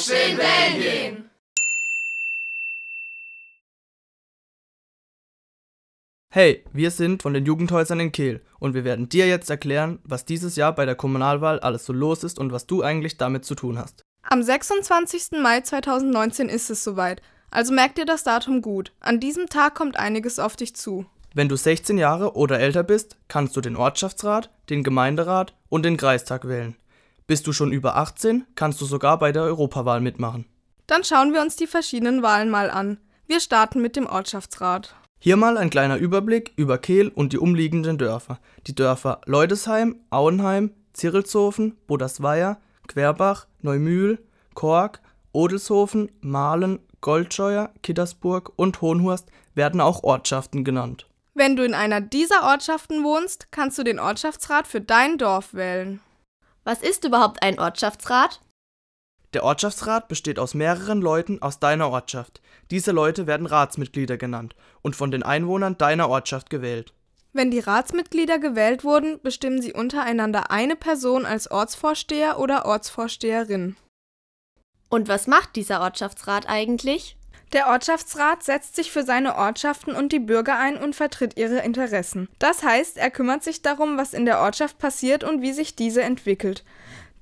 Aufstehen wählen Hey, wir sind von den Jugendhäusern in Kehl und wir werden dir jetzt erklären, was dieses Jahr bei der Kommunalwahl alles so los ist und was du eigentlich damit zu tun hast. Am 26. Mai 2019 ist es soweit, also merk dir das Datum gut. An diesem Tag kommt einiges auf dich zu. Wenn du 16 Jahre oder älter bist, kannst du den Ortschaftsrat, den Gemeinderat und den Kreistag wählen. Bist du schon über 18, kannst du sogar bei der Europawahl mitmachen. Dann schauen wir uns die verschiedenen Wahlen mal an. Wir starten mit dem Ortschaftsrat. Hier mal ein kleiner Überblick über Kehl und die umliegenden Dörfer. Die Dörfer Leudesheim, Auenheim, Zirilshofen, Bodersweier, Querbach, Neumühl, Kork, Odelshofen, Mahlen, Goldscheuer, Kittersburg und Hohenhurst werden auch Ortschaften genannt. Wenn du in einer dieser Ortschaften wohnst, kannst du den Ortschaftsrat für dein Dorf wählen. Was ist überhaupt ein Ortschaftsrat? Der Ortschaftsrat besteht aus mehreren Leuten aus deiner Ortschaft. Diese Leute werden Ratsmitglieder genannt und von den Einwohnern deiner Ortschaft gewählt. Wenn die Ratsmitglieder gewählt wurden, bestimmen sie untereinander eine Person als Ortsvorsteher oder Ortsvorsteherin. Und was macht dieser Ortschaftsrat eigentlich? Der Ortschaftsrat setzt sich für seine Ortschaften und die Bürger ein und vertritt ihre Interessen. Das heißt, er kümmert sich darum, was in der Ortschaft passiert und wie sich diese entwickelt.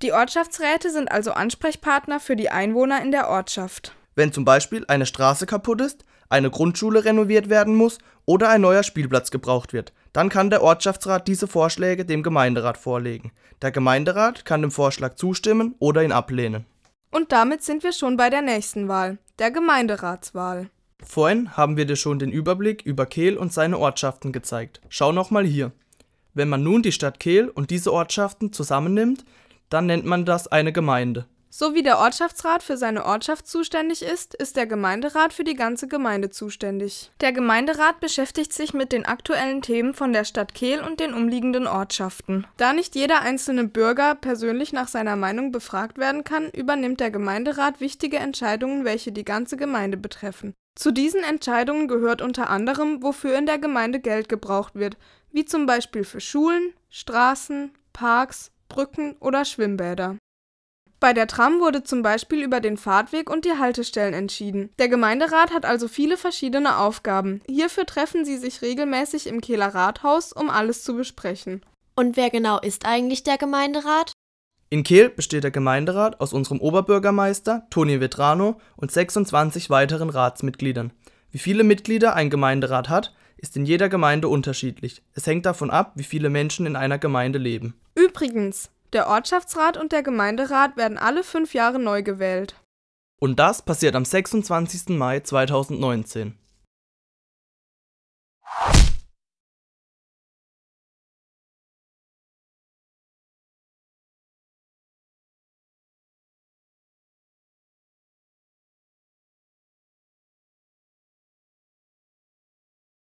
Die Ortschaftsräte sind also Ansprechpartner für die Einwohner in der Ortschaft. Wenn zum Beispiel eine Straße kaputt ist, eine Grundschule renoviert werden muss oder ein neuer Spielplatz gebraucht wird, dann kann der Ortschaftsrat diese Vorschläge dem Gemeinderat vorlegen. Der Gemeinderat kann dem Vorschlag zustimmen oder ihn ablehnen. Und damit sind wir schon bei der nächsten Wahl, der Gemeinderatswahl. Vorhin haben wir dir schon den Überblick über Kehl und seine Ortschaften gezeigt. Schau nochmal hier. Wenn man nun die Stadt Kehl und diese Ortschaften zusammennimmt, dann nennt man das eine Gemeinde. So wie der Ortschaftsrat für seine Ortschaft zuständig ist, ist der Gemeinderat für die ganze Gemeinde zuständig. Der Gemeinderat beschäftigt sich mit den aktuellen Themen von der Stadt Kehl und den umliegenden Ortschaften. Da nicht jeder einzelne Bürger persönlich nach seiner Meinung befragt werden kann, übernimmt der Gemeinderat wichtige Entscheidungen, welche die ganze Gemeinde betreffen. Zu diesen Entscheidungen gehört unter anderem, wofür in der Gemeinde Geld gebraucht wird, wie zum Beispiel für Schulen, Straßen, Parks, Brücken oder Schwimmbäder. Bei der Tram wurde zum Beispiel über den Fahrtweg und die Haltestellen entschieden. Der Gemeinderat hat also viele verschiedene Aufgaben. Hierfür treffen sie sich regelmäßig im Kehler Rathaus, um alles zu besprechen. Und wer genau ist eigentlich der Gemeinderat? In Kehl besteht der Gemeinderat aus unserem Oberbürgermeister Toni Vetrano und 26 weiteren Ratsmitgliedern. Wie viele Mitglieder ein Gemeinderat hat, ist in jeder Gemeinde unterschiedlich. Es hängt davon ab, wie viele Menschen in einer Gemeinde leben. Übrigens, der Ortschaftsrat und der Gemeinderat werden alle fünf Jahre neu gewählt. Und das passiert am 26. Mai 2019.